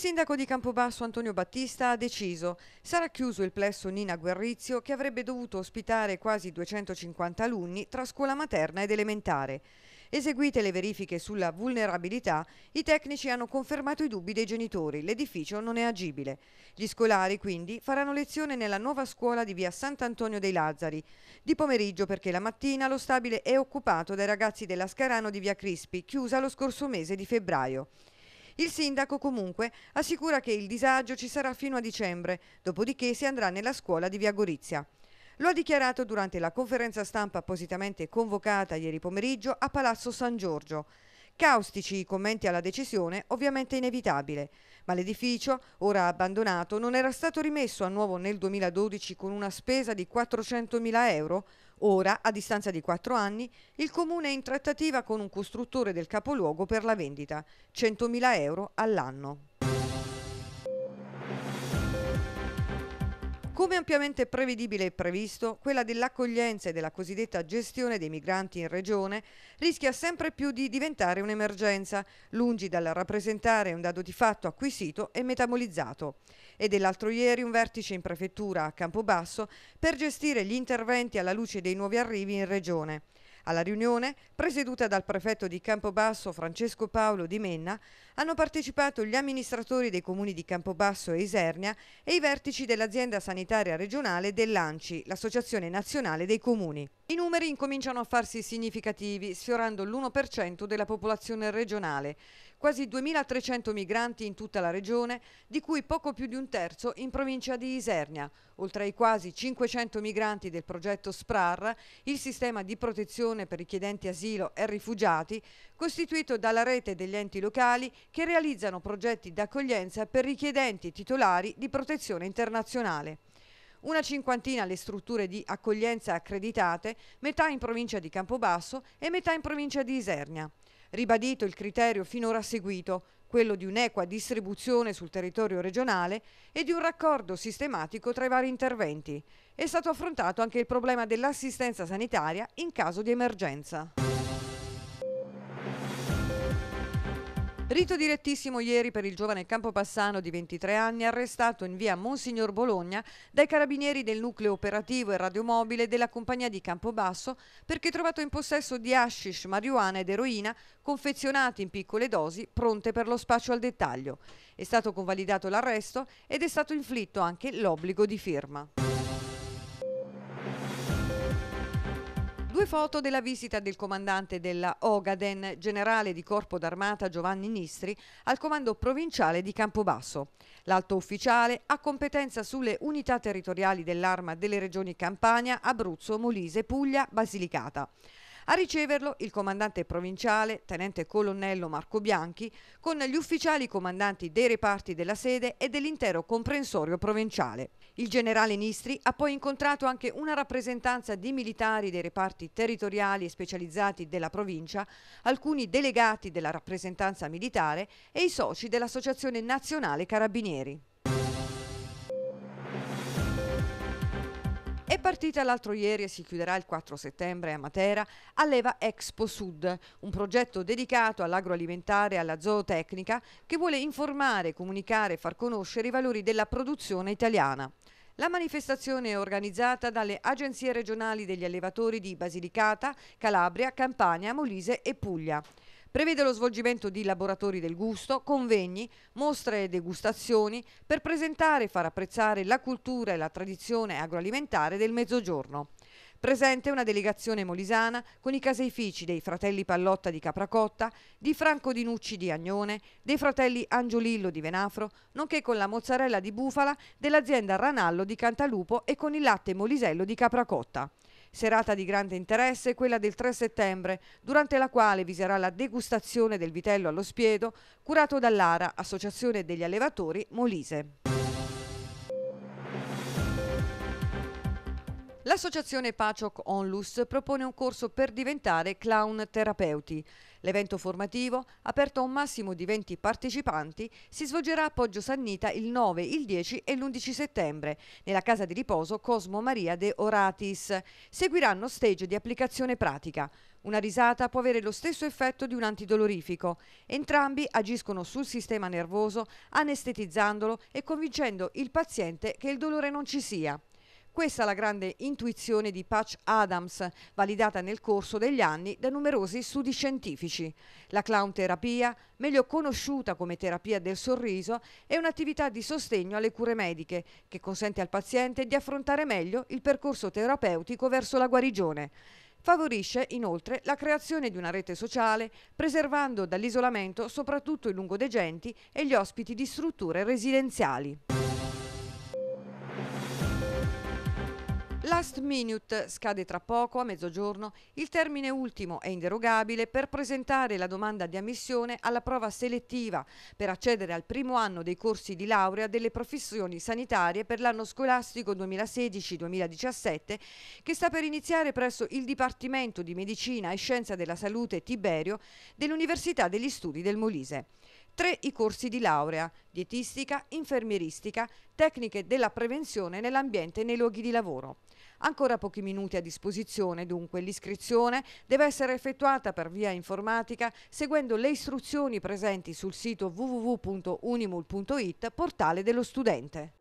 sindaco di Campobasso Antonio Battista ha deciso. Sarà chiuso il plesso Nina Guerrizio che avrebbe dovuto ospitare quasi 250 alunni tra scuola materna ed elementare. Eseguite le verifiche sulla vulnerabilità, i tecnici hanno confermato i dubbi dei genitori, l'edificio non è agibile. Gli scolari quindi faranno lezione nella nuova scuola di via Sant'Antonio dei Lazzari, di pomeriggio perché la mattina lo stabile è occupato dai ragazzi della Scarano di via Crispi, chiusa lo scorso mese di febbraio. Il sindaco comunque assicura che il disagio ci sarà fino a dicembre, dopodiché si andrà nella scuola di Via Gorizia. Lo ha dichiarato durante la conferenza stampa appositamente convocata ieri pomeriggio a Palazzo San Giorgio. Caustici i commenti alla decisione, ovviamente inevitabile, ma l'edificio, ora abbandonato, non era stato rimesso a nuovo nel 2012 con una spesa di 400.000 euro? Ora, a distanza di quattro anni, il comune è in trattativa con un costruttore del capoluogo per la vendita, 100.000 euro all'anno. Come ampiamente prevedibile e previsto, quella dell'accoglienza e della cosiddetta gestione dei migranti in regione rischia sempre più di diventare un'emergenza, lungi dal rappresentare un dato di fatto acquisito e metabolizzato. E dell'altro ieri un vertice in prefettura a Campobasso per gestire gli interventi alla luce dei nuovi arrivi in regione. Alla riunione, presieduta dal prefetto di Campobasso Francesco Paolo Di Menna, hanno partecipato gli amministratori dei comuni di Campobasso e Isernia e i vertici dell'azienda sanitaria regionale dell'ANCI, l'Associazione Nazionale dei Comuni. I numeri incominciano a farsi significativi, sfiorando l'1% della popolazione regionale. Quasi 2.300 migranti in tutta la regione, di cui poco più di un terzo in provincia di Isernia, oltre ai quasi 500 migranti del progetto SPRAR, il sistema di protezione per richiedenti asilo e rifugiati, costituito dalla rete degli enti locali che realizzano progetti d'accoglienza per richiedenti titolari di protezione internazionale una cinquantina le strutture di accoglienza accreditate, metà in provincia di Campobasso e metà in provincia di Isernia. Ribadito il criterio finora seguito, quello di un'equa distribuzione sul territorio regionale e di un raccordo sistematico tra i vari interventi. È stato affrontato anche il problema dell'assistenza sanitaria in caso di emergenza. Rito direttissimo ieri per il giovane Campopassano di 23 anni arrestato in via Monsignor Bologna dai carabinieri del nucleo operativo e radiomobile della compagnia di Campobasso perché trovato in possesso di hashish, marijuana ed eroina confezionati in piccole dosi pronte per lo spaccio al dettaglio. È stato convalidato l'arresto ed è stato inflitto anche l'obbligo di firma. Due foto della visita del comandante della Ogaden, generale di corpo d'armata Giovanni Nistri, al comando provinciale di Campobasso. L'alto ufficiale ha competenza sulle unità territoriali dell'arma delle regioni Campania, Abruzzo, Molise, Puglia, Basilicata. A riceverlo il comandante provinciale, tenente colonnello Marco Bianchi, con gli ufficiali comandanti dei reparti della sede e dell'intero comprensorio provinciale. Il generale Nistri ha poi incontrato anche una rappresentanza di militari dei reparti territoriali e specializzati della provincia, alcuni delegati della rappresentanza militare e i soci dell'Associazione Nazionale Carabinieri. partita l'altro ieri e si chiuderà il 4 settembre a Matera Alleva Expo Sud, un progetto dedicato all'agroalimentare e alla zootecnica che vuole informare, comunicare e far conoscere i valori della produzione italiana. La manifestazione è organizzata dalle agenzie regionali degli allevatori di Basilicata, Calabria, Campania, Molise e Puglia. Prevede lo svolgimento di laboratori del gusto, convegni, mostre e degustazioni per presentare e far apprezzare la cultura e la tradizione agroalimentare del Mezzogiorno. Presente una delegazione molisana con i caseifici dei fratelli Pallotta di Capracotta, di Franco Dinucci di Agnone, dei fratelli Angiolillo di Venafro, nonché con la mozzarella di bufala dell'azienda Ranallo di Cantalupo e con il latte molisello di Capracotta. Serata di grande interesse è quella del 3 settembre, durante la quale vi sarà la degustazione del vitello allo spiedo, curato dall'ARA, Associazione degli Allevatori Molise. L'associazione Pacioc Onlus propone un corso per diventare clown terapeuti. L'evento formativo, aperto a un massimo di 20 partecipanti, si svolgerà a Poggio Sannita il 9, il 10 e l'11 settembre, nella casa di riposo Cosmo Maria de Oratis. Seguiranno stage di applicazione pratica. Una risata può avere lo stesso effetto di un antidolorifico. Entrambi agiscono sul sistema nervoso anestetizzandolo e convincendo il paziente che il dolore non ci sia. Questa è la grande intuizione di Patch Adams, validata nel corso degli anni da numerosi studi scientifici. La clown terapia, meglio conosciuta come terapia del sorriso, è un'attività di sostegno alle cure mediche che consente al paziente di affrontare meglio il percorso terapeutico verso la guarigione. Favorisce inoltre la creazione di una rete sociale, preservando dall'isolamento soprattutto i lungodegenti e gli ospiti di strutture residenziali. Last minute scade tra poco, a mezzogiorno, il termine ultimo e inderogabile per presentare la domanda di ammissione alla prova selettiva per accedere al primo anno dei corsi di laurea delle professioni sanitarie per l'anno scolastico 2016-2017 che sta per iniziare presso il Dipartimento di Medicina e Scienza della Salute Tiberio dell'Università degli Studi del Molise tre i corsi di laurea, dietistica, infermieristica, tecniche della prevenzione nell'ambiente e nei luoghi di lavoro. Ancora pochi minuti a disposizione, dunque l'iscrizione deve essere effettuata per via informatica seguendo le istruzioni presenti sul sito www.unimul.it, portale dello studente.